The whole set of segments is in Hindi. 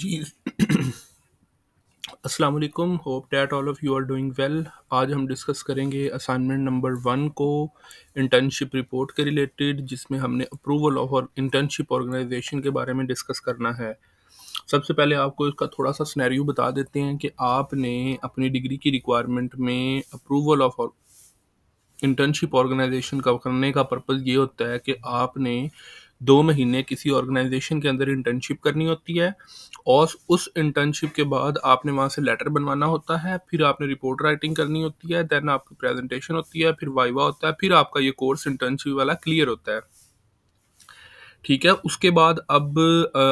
जी अस्सलाम वालेकुम hope that all of you are doing well आज हम डिस्कस करेंगे असाइनमेंट नंबर वन को इंटर्नशिप रिपोर्ट के रिलेटेड जिसमें हमने अप्रूवल ऑफ और इंटर्नशिप ऑर्गेनाइजेशन के बारे में डिस्कस करना है सबसे पहले आपको इसका थोड़ा सा स्नैरियो बता देते हैं कि आपने अपनी डिग्री की रिक्वायरमेंट में अप्रूवल ऑफ इंटर्नशिप ऑर्गेनाइजेशन का करने का पर्पज़ ये होता है कि आपने दो महीने किसी ऑर्गेनाइजेशन के अंदर इंटर्नशिप करनी होती है और उस इंटर्नशिप के बाद आपने वहाँ से लेटर बनवाना होता है फिर आपने रिपोर्ट राइटिंग करनी होती है देन आपकी प्रेजेंटेशन होती है फिर वाइवा होता है फिर आपका ये कोर्स इंटर्नशिप वाला क्लियर होता है ठीक है उसके बाद अब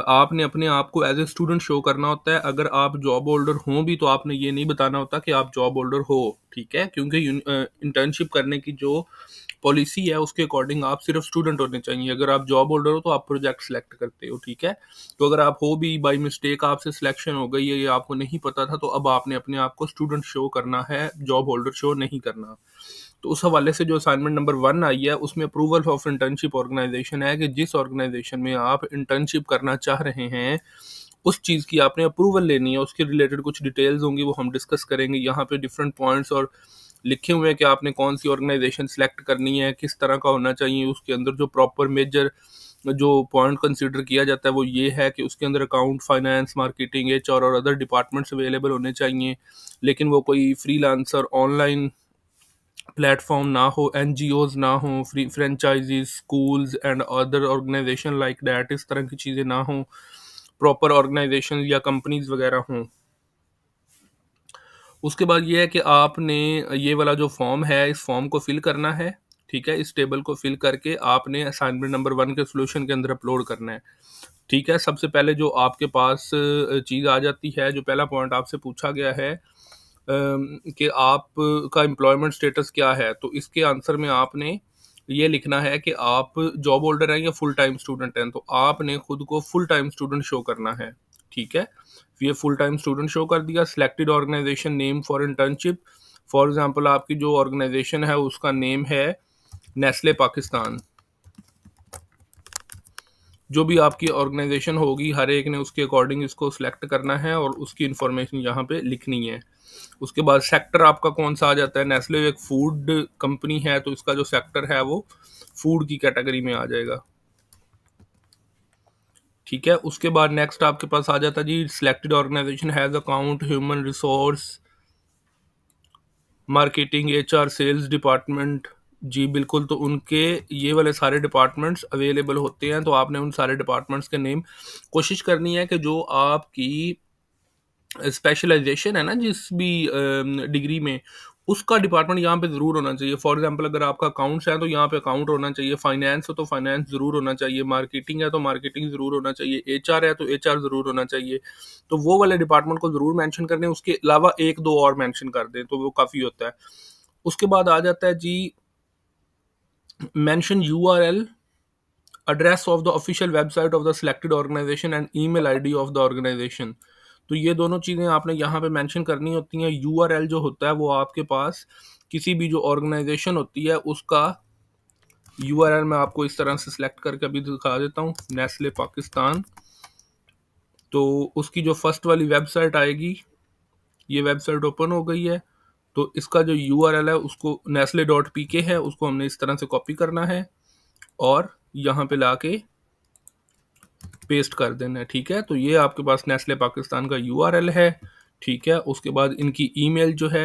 आपने अपने आप को एज ए स्टूडेंट शो करना होता है अगर आप जॉब होल्डर हो भी तो आपने ये नहीं बताना होता कि आप जॉब होल्डर हो ठीक है क्योंकि इंटर्नशिप करने की जो पॉलिसी है उसके अकॉर्डिंग आप सिर्फ स्टूडेंट होने चाहिए अगर आप जॉब होल्डर हो तो आप प्रोजेक्ट सेलेक्ट करते हो ठीक है तो अगर आप हो भी बाई मिस्टेक आपसे सिलेक्शन हो गई है ये आपको नहीं पता था तो अब आपने अपने आप को स्टूडेंट शो करना है जॉब होल्डर शो नहीं करना तो उस हवाले से जो असाइनमेंट नंबर वन आई है उसमें अप्रूवल ऑफ इंटर्नशिप ऑर्गेनाइजेशन है कि जिस ऑर्गेनाइजेशन में आप इंटर्नशिप करना चाह रहे हैं उस चीज़ की आपने अप्रूवल लेनी है उसके रिलेटेड कुछ डिटेल्स होंगी वो हम डिस्कस करेंगे यहाँ पे डिफरेंट पॉइंट्स और लिखे हुए हैं कि आपने कौन सी ऑर्गेनाइजेशन सेलेक्ट करनी है किस तरह का होना चाहिए उसके अंदर जो प्रॉपर मेजर जो पॉइंट कंसीडर किया जाता है वो ये है कि उसके अंदर अकाउंट फाइनेंस मार्केटिंग एच और अदर डिपार्टमेंट्स अवेलेबल होने चाहिए लेकिन वो कोई फ्री ऑनलाइन प्लेटफॉर्म ना हो एन ना हो free franchisee schools and other organisation like that इस तरह की चीज़ें ना हों प्रॉपर ऑर्गेनाइजेशन या कंपनीज वगैरह हों उसके बाद ये है कि आपने ये वाला जो फॉर्म है इस फॉर्म को फिल करना है ठीक है इस टेबल को फिल करके आपने असाइनमेंट नंबर वन के सोल्यूशन के अंदर अपलोड करना है ठीक है सबसे पहले जो आपके पास चीज़ आ जाती है जो पहला पॉइंट आपसे पूछा गया है कि आपका एम्प्लॉयमेंट स्टेटस क्या है तो इसके आंसर में आपने ये लिखना है कि आप जॉब होल्डर हैं या फुल टाइम स्टूडेंट हैं तो आपने खुद को फुल टाइम स्टूडेंट शो करना है ठीक है ये फुल टाइम स्टूडेंट शो कर दिया selected organisation name for internship for example आपकी जो ऑर्गेनाइजेशन है उसका नेम है नेस्ले पाकिस्तान जो भी आपकी ऑर्गेनाइजेशन होगी हर एक ने उसके अकॉर्डिंग इसको सिलेक्ट करना है और उसकी इंफॉर्मेशन यहाँ पे लिखनी है उसके बाद सेक्टर आपका कौन सा आ जाता है नेस्ले एक फूड कंपनी है तो इसका जो सेक्टर है वो फूड की कैटेगरी में आ जाएगा ठीक है उसके बाद नेक्स्ट आपके पास आ जाता जी selected organisation has account human resource marketing H R sales department जी बिल्कुल तो उनके ये वाले सारे डिपार्टमेंट्स अवेलेबल होते हैं तो आपने उन सारे डिपार्टमेंट्स के नेम कोशिश करनी है कि जो आपकी स्पेशलाइजेशन है ना जिस भी डिग्री में उसका डिपार्टमेंट यहाँ पे ज़रूर होना चाहिए फॉर एग्जांपल अगर आपका अकाउंट्स है तो यहाँ पे अकाउंट होना चाहिए फाइनेंस हो तो फाइनेंस ज़रूर होना चाहिए मार्केटिंग है तो मार्केटिंग ज़रूर होना चाहिए एचआर है तो एचआर ज़रूर होना चाहिए तो वो वाले डिपार्टमेंट को ज़रूर मैंशन कर दें उसके अलावा एक दो और मैंशन कर दें तो वो काफ़ी होता है उसके बाद आ जाता है जी mention you address of the official website of the selected organisation and email id of the organisation तो ये दोनों चीज़ें आपने यहाँ पे मेंशन करनी होती हैं यू जो होता है वो आपके पास किसी भी जो ऑर्गेनाइजेशन होती है उसका यू मैं आपको इस तरह से सिलेक्ट करके अभी दिखा देता हूँ नेस्ले पाकिस्तान तो उसकी जो फर्स्ट वाली वेबसाइट आएगी ये वेबसाइट ओपन हो गई है तो इसका जो यू है उसको नेस्ले डॉट पी के है उसको हमने इस तरह से कॉपी करना है और यहाँ पे ला के पेस्ट कर देना है ठीक है तो ये आपके पास नेस्ले पाकिस्तान का यू है ठीक है उसके बाद इनकी ईमेल जो है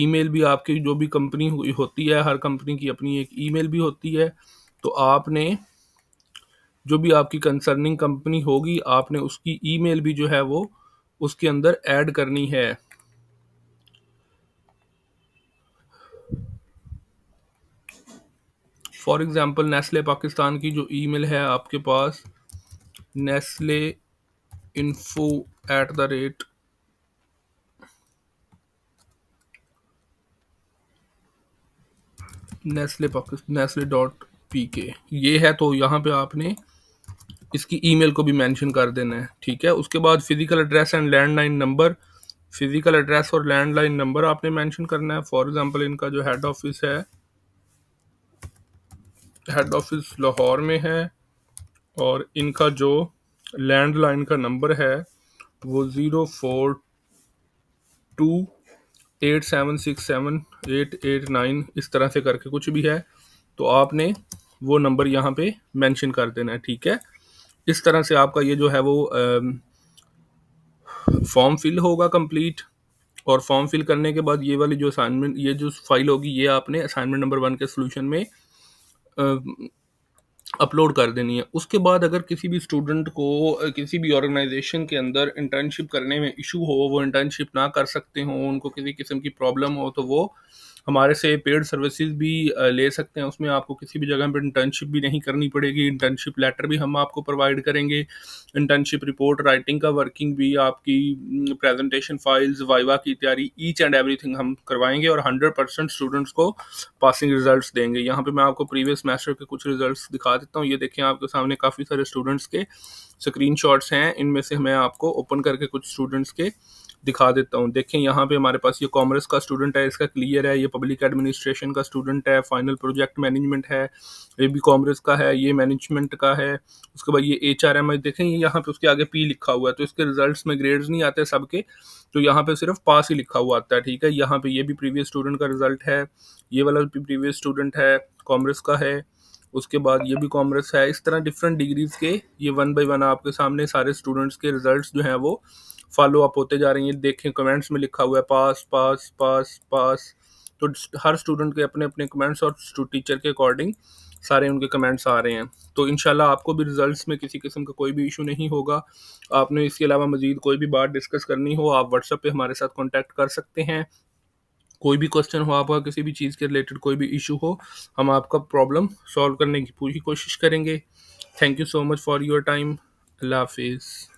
ईमेल भी आपकी जो भी कंपनी होती है हर कंपनी की अपनी एक ईमेल भी होती है तो आपने जो भी आपकी कंसर्निंग कंपनी होगी आपने उसकी ईमेल भी जो है वो उसके अंदर ऐड करनी है फॉर एग्ज़ाम्पल नेस्ले पाकिस्तान की जो ईमेल है आपके पास Nestle info at the rate Nestle Nestle dot P K ये है तो यहाँ पे आपने इसकी ईमेल को भी मेंशन कर देना है ठीक है उसके बाद physical address and landline number physical address और लैंडलाइन नंबर आपने मेंशन करना है फॉर एग्जांपल इनका जो हेड ऑफिस है हेड ऑफिस लाहौर में है और इनका जो लैंडलाइन का नंबर है वो zero four two eight seven six seven eight eight nine इस तरह से करके कुछ भी है तो आपने वो नंबर यहाँ पे मेंशन कर देना है ठीक है इस तरह से आपका ये जो है वो फॉर्म फिल होगा कंप्लीट और फॉर्म फिल करने के बाद ये वाली जो असाइनमेंट ये जो फाइल होगी ये आपने असाइनमेंट नंबर वन के सोल्यूशन में आ, अपलोड कर देनी है उसके बाद अगर किसी भी स्टूडेंट को किसी भी ऑर्गेनाइजेशन के अंदर इंटर्नशिप करने में इशू हो वो इंटर्नशिप ना कर सकते हो उनको किसी किस्म की प्रॉब्लम हो तो वो हमारे से पेड सर्विसेज भी ले सकते हैं उसमें आपको किसी भी जगह पर इंटर्नशिप भी नहीं करनी पड़ेगी इंटर्नशिप लेटर भी हम आपको प्रोवाइड करेंगे इंटर्नशिप रिपोर्ट राइटिंग का वर्किंग भी आपकी प्रेजेंटेशन फाइल्स वाइवा की तैयारी ईच एंड एवरीथिंग हम करवाएंगे और हंड्रेड परसेंट स्टूडेंट्स को पासिंग रिजल्ट देंगे यहाँ पर मैं आपको प्रीवियस सेमेस्टर के कुछ रिजल्ट दिखा देता हूँ ये देखें आपके सामने काफ़ी सारे स्टूडेंट्स के स्क्रीन हैं इनमें से मैं आपको ओपन करके कुछ स्टूडेंट्स के दिखा देता हूँ देखें यहाँ पे हमारे पास ये कॉमर्स का स्टूडेंट है इसका क्लियर है ये पब्लिक एडमिनिस्ट्रेशन का स्टूडेंट है फाइनल प्रोजेक्ट मैनेजमेंट है ये भी कॉमर्स का है ये मैनेजमेंट का है उसके बाद ये एच आर एम देखें ये यहाँ पे उसके आगे पी लिखा हुआ है तो इसके रिजल्ट में ग्रेड्स नहीं आते सबके तो यहाँ पे सिर्फ पास ही लिखा हुआ आता है ठीक है यहाँ पे ये भी प्रीवियस स्टूडेंट का रिजल्ट है ये वाला भी प्रीवियस स्टूडेंट है कॉमर्स का है उसके बाद ये भी कॉमर्स है इस तरह डिफरेंट डिग्रीज़ के ये वन बाई वन आपके सामने सारे स्टूडेंट्स के रिजल्ट्स जो हैं वो फॉलो अप होते जा रही हैं देखें कमेंट्स में लिखा हुआ है पास पास पास पास तो हर स्टूडेंट के अपने अपने कमेंट्स और टीचर के अकॉर्डिंग सारे उनके कमेंट्स आ रहे हैं तो इन आपको भी रिजल्ट्स में किसी किस्म का कोई भी इशू नहीं होगा आपने इसके अलावा मज़ीद कोई भी बात डिस्कस करनी हो आप व्हाट्सएप पे हमारे साथ कांटेक्ट कर सकते हैं कोई भी क्वेश्चन हो आपका किसी भी चीज़ के रिलेटेड कोई भी इशू हो हम आपका प्रॉब्लम सॉल्व करने की पूरी कोशिश करेंगे thank you so much for your time अल्लाह हाफिज़